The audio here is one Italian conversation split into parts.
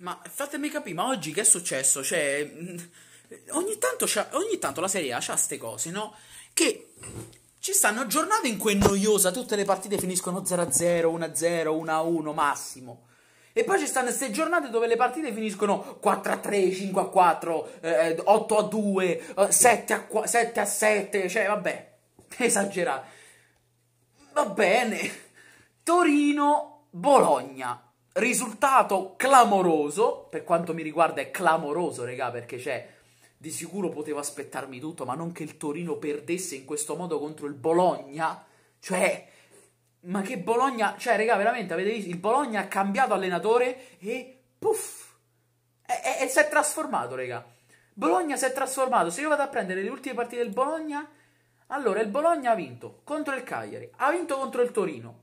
Ma fatemi capire, ma oggi che è successo? Cioè, mm, ogni tanto, ogni tanto la Serie A c'ha queste cose, no? Che ci stanno giornate in cui è noiosa, tutte le partite finiscono 0-0, 1-0, 1-1 massimo. E poi ci stanno queste giornate dove le partite finiscono 4-3, 5-4, 8-2, 7-7, 7, cioè vabbè, esagerato. Va bene, Torino, Bologna, risultato clamoroso, per quanto mi riguarda è clamoroso, regà, perché cioè, di sicuro potevo aspettarmi tutto, ma non che il Torino perdesse in questo modo contro il Bologna, cioè, ma che Bologna, cioè, regà, veramente, avete visto, il Bologna ha cambiato allenatore e, puff, e, e, e si è trasformato, regà. Bologna si è trasformato, se io vado a prendere le ultime partite del Bologna, allora il Bologna ha vinto contro il Cagliari, ha vinto contro il Torino,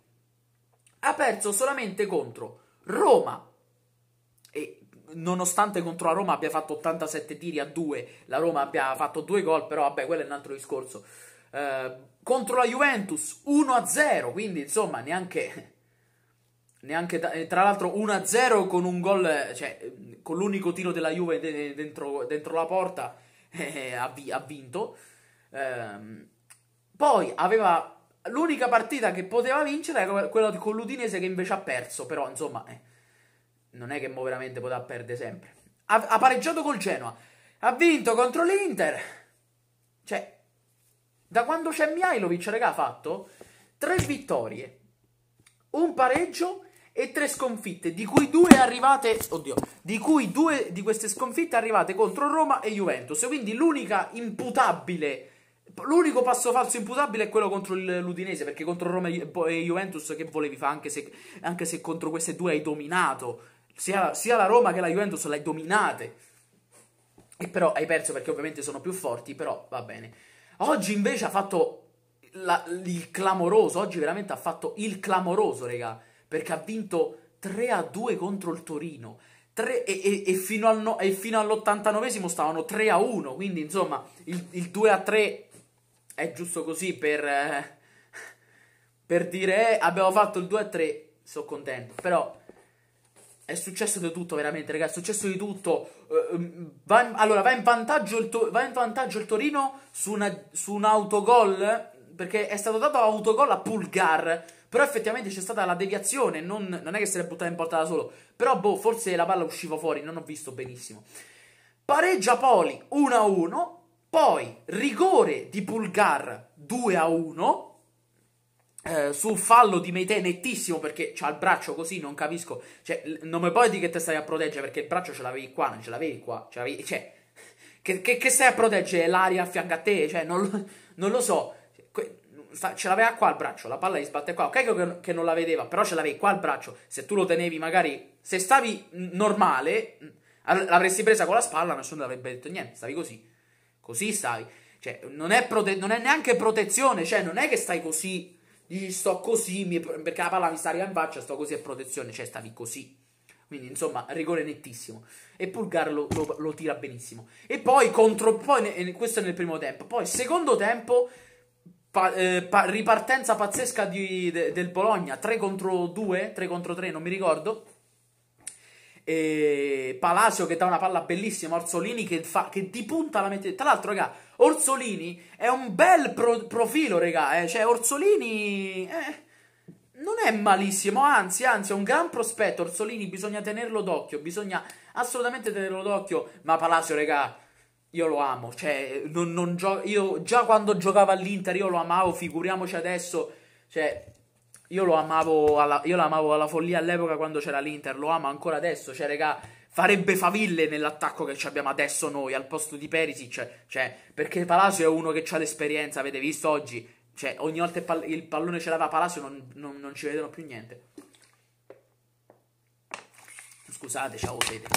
ha perso solamente contro Roma. E nonostante contro la Roma abbia fatto 87 tiri a 2, la Roma abbia fatto 2 gol, però vabbè, quello è un altro discorso. Eh, contro la Juventus 1-0, quindi insomma neanche... Neanche tra l'altro 1-0 con un gol, cioè con l'unico tiro della Juve dentro, dentro la porta, eh, ha, vi, ha, vinto. Eh, poi aveva L'unica partita che poteva vincere era quella con l'Udinese che invece ha perso, però insomma eh, non è che mo veramente poteva perdere sempre. Ha, ha pareggiato col Genoa, ha vinto contro l'Inter. Cioè, da quando c'è Mihailovic, raga, ha fatto tre vittorie, un pareggio e tre sconfitte, di cui due arrivate, oddio, di cui due di queste sconfitte arrivate contro Roma e Juventus, quindi l'unica imputabile L'unico passo falso imputabile è quello contro l'Udinese, perché contro Roma e Juventus che volevi fare, anche se, anche se contro queste due hai dominato, sia, sia, la Roma che la Juventus l'hai dominate. E però hai perso perché ovviamente sono più forti, però va bene. Oggi invece ha fatto la, il clamoroso, oggi veramente ha fatto il clamoroso, raga, perché ha vinto 3 a 2 contro il Torino. 3, e, e, e, fino no, fino all'89 stavano 3 a 1, quindi insomma il, il 2 a 3 è giusto così per, eh, per dire eh, abbiamo fatto il 2 a 3, sono contento. Però è successo di tutto veramente, ragazzi, è successo di tutto. Eh, mm, va in, allora, va in, to- va in, vantaggio il Torino su, una, su un autogol, perché è stato dato autogol a Pulgar. Però effettivamente c'è stata la deviazione, non, non è che se l'è buttata in porta da solo. Però, boh, forse la palla usciva fuori, non ho visto benissimo. Pareggia Poli 1-1 poi rigore di Bulgar 2 a 1. Eh, sul fallo di Meite nettissimo perché c'ha il braccio così, non capisco. Cioè, non mi puoi dire che te stai a proteggere perché il braccio ce l'avevi qua, non ce l'avevi qua. Ce l'avevi, cioè, che, che, che, stai a proteggere l'aria a fianco a te? Cioè, non lo, non lo so. ce l'aveva qua il braccio, la palla gli sbatte qua. Ok che, non la vedeva, però ce l'avevi qua il braccio. Se tu lo tenevi magari... Se stavi normale, l'avresti presa con la spalla, nessuno avrebbe detto niente, stavi così. Così stai. Cioè, non è, prote- non è neanche protezione, cioè, non è che stai così, dici sto così, mi- perché la palla mi sta arrivando in faccia, sto così è protezione, cioè, stavi così. Quindi, insomma, rigore nettissimo. E Pulgar lo, lo, lo tira benissimo. E poi, contro, poi ne, questo è nel primo tempo. Poi, secondo tempo, pa, eh, pa, ripartenza pazzesca di, de, del Bologna. 3 contro 2, 3 contro 3, non mi ricordo eh, Palacio che dà una palla bellissima, Orsolini che, fa, che di punta la mette. Tra l'altro, raga, Orsolini è un bel pro profilo, raga, eh. cioè Orsolini... Eh, non è malissimo, anzi, anzi, è un gran prospetto. Orsolini bisogna tenerlo d'occhio, bisogna assolutamente tenerlo d'occhio. Ma Palacio, raga, io lo amo. Cioè, non, non io già quando giocavo all'Inter io lo amavo, figuriamoci adesso. Cioè, io lo amavo alla, io amavo alla follia all'epoca quando c'era l'Inter, lo amo ancora adesso. Cioè, regà, farebbe faville nell'attacco che abbiamo adesso noi al posto di Perisic. Cioè, cioè perché Palacio è uno che ha l'esperienza, avete visto oggi? Cioè, ogni volta che il pallone ce l'aveva Palacio non, non, non, ci vedono più niente. Scusate, ciao sete.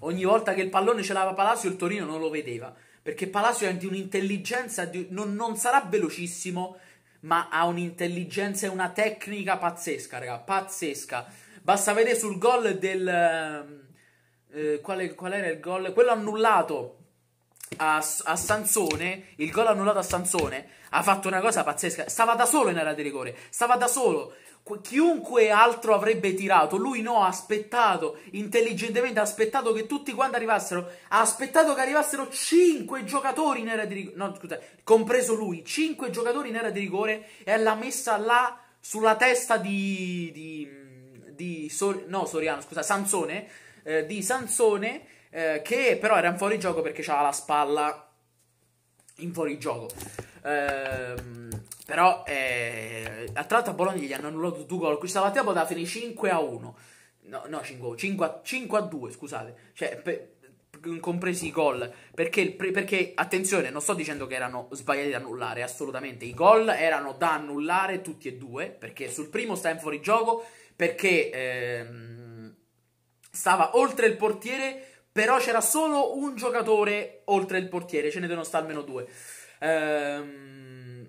Ogni volta che il pallone ce l'aveva Palacio il Torino non lo vedeva. Perché Palacio è di un'intelligenza, di... non, non sarà velocissimo, ma ha un'intelligenza e una tecnica pazzesca, raga, pazzesca. Basta vedere sul gol del... Ehm, eh, qual, è, qual era il gol? Quello annullato a, a, Sansone, il gol annullato a Sansone, ha fatto una cosa pazzesca. Stava da solo in area di rigore, stava da solo. Chiunque altro avrebbe tirato, lui no, ha aspettato intelligentemente, ha aspettato che tutti quanti arrivassero, ha aspettato che arrivassero 5 giocatori in area di rigore, no scusa, compreso lui, 5 giocatori in area di rigore e l'ha messa là sulla testa di, di, di Sor no, Soriano, scusa, Sansone, eh, di Sansone eh, che però era in fuori gioco perché aveva la spalla in fuori gioco. Ehm, però eh, l'altro, a Bologna gli hanno annullato due gol. Questa partita poteva finire 5 a 1. No, no 5, 5, a, 5 a 2, scusate. Cioè, pe, compresi i gol. Perché, perché, attenzione, non sto dicendo che erano sbagliati da annullare, assolutamente. I gol erano da annullare tutti e due, perché sul primo sta in fuori gioco perché ehm, stava oltre il portiere però c'era solo un giocatore oltre il portiere, ce ne devono stare almeno due. Ehm,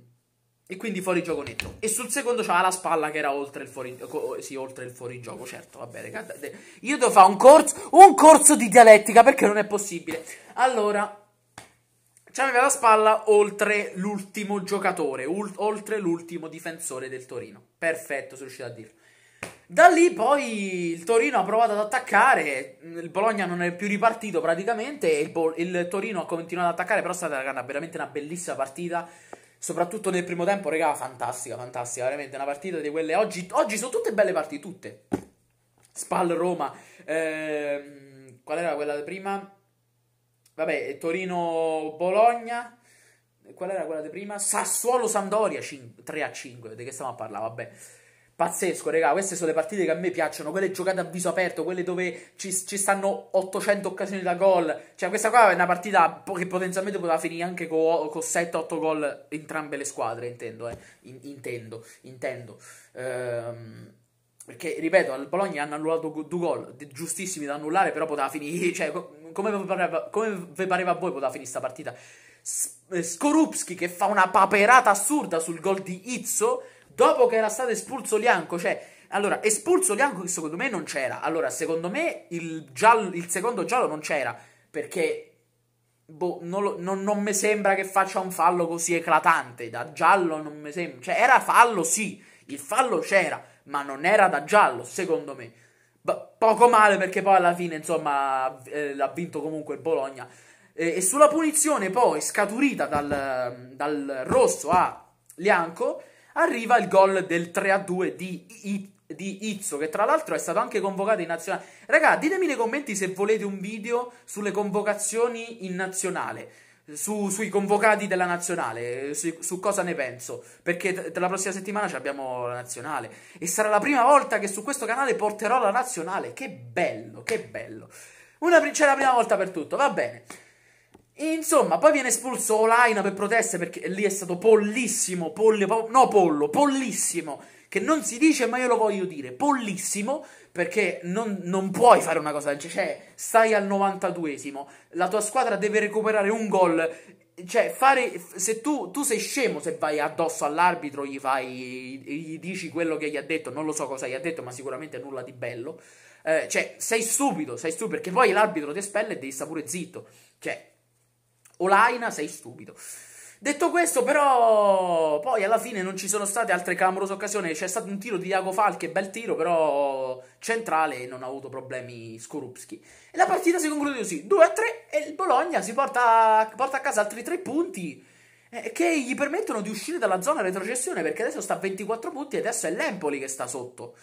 e quindi fuori gioco netto. E sul secondo c'era la spalla che era oltre il fuori, sì, oltre il fuori gioco, certo, vabbè, raga. Io devo fare un corso, un corso di dialettica perché non è possibile. Allora, c'aveva la spalla oltre l'ultimo giocatore, oltre l'ultimo difensore del Torino. Perfetto, sono riuscito a dirlo. Da lì poi il Torino ha provato ad attaccare, il Bologna non è più ripartito praticamente, il, Bo- il Torino ha continuato ad attaccare, però è stata una, veramente una bellissima partita, soprattutto nel primo tempo, regà, fantastica, fantastica, veramente una partita di quelle... Oggi, oggi sono tutte belle partite, tutte. Spal Roma, ehm, qual era quella di prima? Vabbè, Torino-Bologna, qual era quella di prima? Sassuolo-Sandoria, 3 a 5, di che stiamo a parlare, vabbè. Pazzesco, raga, queste sono le partite che a me piacciono, quelle giocate a viso aperto, quelle dove ci, ci stanno 800 occasioni da gol. Cioè, questa qua è una partita che potenzialmente poteva finire anche con co 7-8 gol entrambe le squadre, intendo, eh. In, intendo, intendo. Ehm, perché, ripeto, al Bologna hanno annullato due gol, giustissimi da annullare, però poteva finire, cioè, come vi pareva, come vi pareva a voi poteva finire questa partita? Eh, Skorupski che fa una paperata assurda sul gol di Izzo dopo che era stato espulso Lianco, cioè... Allora, espulso Lianco che secondo me non c'era. Allora, secondo me il, giallo, il secondo giallo non c'era, perché... Boh, non, non, non mi sembra che faccia un fallo così eclatante. Da giallo non mi sembra... Cioè, era fallo, sì. Il fallo c'era, ma non era da giallo, secondo me. B- poco male perché poi alla fine, insomma, eh, l'ha vinto comunque il Bologna. Eh, e sulla punizione poi scaturita dal, dal rosso a Lianco, arriva il gol del 3-2 di, di Izzo, che tra l'altro è stato anche convocato in nazionale. Raga, ditemi nei commenti se volete un video sulle convocazioni in nazionale. Su, sui convocati della nazionale, su, su, cosa ne penso, perché la prossima settimana abbiamo la nazionale e sarà la prima volta che su questo canale porterò la nazionale. Che bello, che bello. c'è la prima volta per tutto, va bene. Insomma, poi viene espulso Olaina per proteste perché lì è stato pollissimo, polli, no pollo, pollissimo, che non si dice ma io lo voglio dire, pollissimo perché non, non puoi fare una cosa del genere, cioè stai al 92esimo, la tua squadra deve recuperare un gol, cioè fare, se tu, tu sei scemo se vai addosso all'arbitro, gli, fai, gli dici quello che gli ha detto, non lo so cosa gli ha detto ma sicuramente nulla di bello, eh, cioè sei stupido, sei stupido perché poi l'arbitro ti espelle e devi stare pure zitto, cioè Olaina, sei stupido. Detto questo, però, poi alla fine non ci sono state altre clamorose occasioni. C'è stato un tiro di Iago Falchi, bel tiro, però centrale e non ha avuto problemi Skorupski. E la partita si conclude così: 2 3 e il Bologna si porta, porta a casa altri 3 punti eh, che gli permettono di uscire dalla zona retrocessione perché adesso sta a 24 punti e adesso è l'Empoli che sta sotto.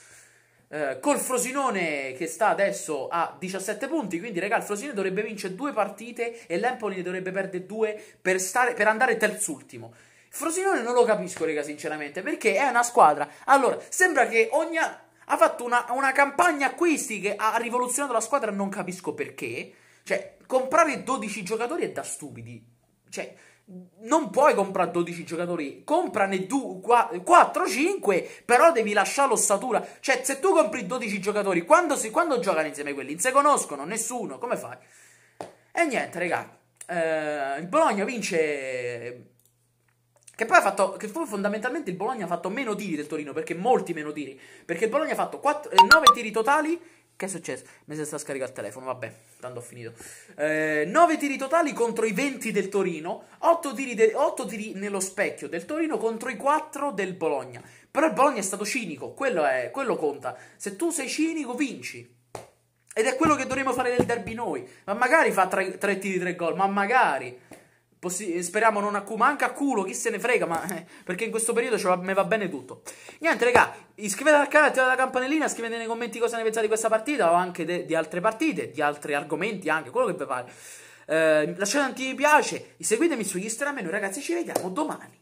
Eh, col Frosinone che sta adesso a 17 punti, quindi raga il Frosinone dovrebbe vincere due partite e l'Empoli ne dovrebbe perdere due per, stare, per andare terzultimo. Frosinone non lo capisco raga sinceramente perché è una squadra, allora sembra che ogni... ha fatto una, una campagna acquisti che ha rivoluzionato la squadra non capisco perché, cioè comprare 12 giocatori è da stupidi, cioè non puoi comprare 12 giocatori, comprane 4-5, però devi lasciare l'ossatura. Cioè, se tu compri 12 giocatori, quando, si, quando giocano insieme quelli? Non si conoscono, nessuno, come fai? E niente, raga, eh, il Bologna vince... Che poi ha fatto, che poi fondamentalmente il Bologna ha fatto meno tiri del Torino, perché molti meno tiri, perché il Bologna ha fatto 4, 9 tiri totali che è successo? Mi si sta scaricando il telefono, vabbè, tanto ho finito. Eh, 9 tiri totali contro i 20 del Torino, 8 tiri, de- 8 tiri, nello specchio del Torino contro i 4 del Bologna. Però il Bologna è stato cinico, quello, è, quello conta. Se tu sei cinico, vinci. Ed è quello che dovremmo fare nel derby noi. Ma magari fa 3 tiri, 3 gol, ma magari... Possi- speriamo non a cu- ma anche a culo, chi se ne frega, ma eh, perché in questo periodo mi va bene tutto. Niente, raga, iscrivetevi al canale, attivate la campanellina, scrivete nei commenti cosa ne pensate di questa partita o anche di altre partite, di altri argomenti, anche quello che vi pare. Eh, lasciate un mi piace, seguitemi su Instagram e noi ragazzi ci vediamo domani.